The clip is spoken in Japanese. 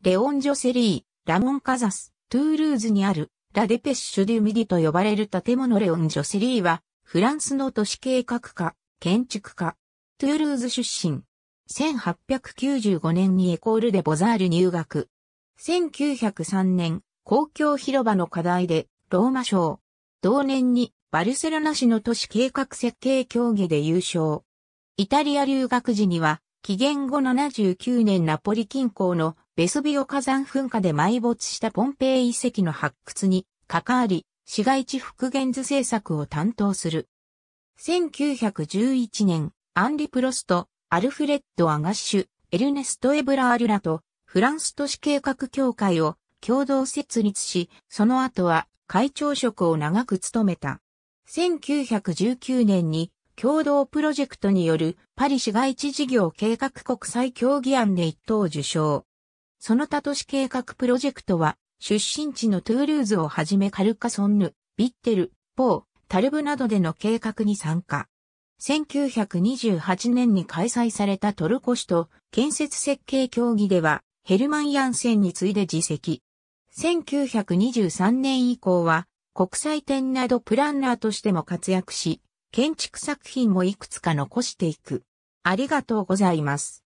レオン・ジョセリー、ラモン・カザス、トゥールーズにある、ラデペッシュ・デュ・ミディと呼ばれる建物レオン・ジョセリーは、フランスの都市計画家、建築家、トゥールーズ出身。1895年にエコールデ・ボザール入学。1903年、公共広場の課題で、ローマ賞。同年に、バルセロナ市の都市計画設計競技で優勝。イタリア留学時には、紀元後79年ナポリ近郊のベスビオ火山噴火で埋没したポンペイ遺跡の発掘に関わり、市街地復元図政策を担当する。1911年、アンリ・プロスト、アルフレッド・アガッシュ、エルネスト・エブラールラと、フランス都市計画協会を共同設立し、その後は会長職を長く務めた。1919年に共同プロジェクトによるパリ市街地事業計画国際協議案で一等受賞。その他都市計画プロジェクトは、出身地のトゥールーズをはじめカルカソンヌ、ビッテル、ポー、タルブなどでの計画に参加。1928年に開催されたトルコ市と建設設計協議では、ヘルマン・ヤンセンに次いで自責。1923年以降は、国際展などプランナーとしても活躍し、建築作品もいくつか残していく。ありがとうございます。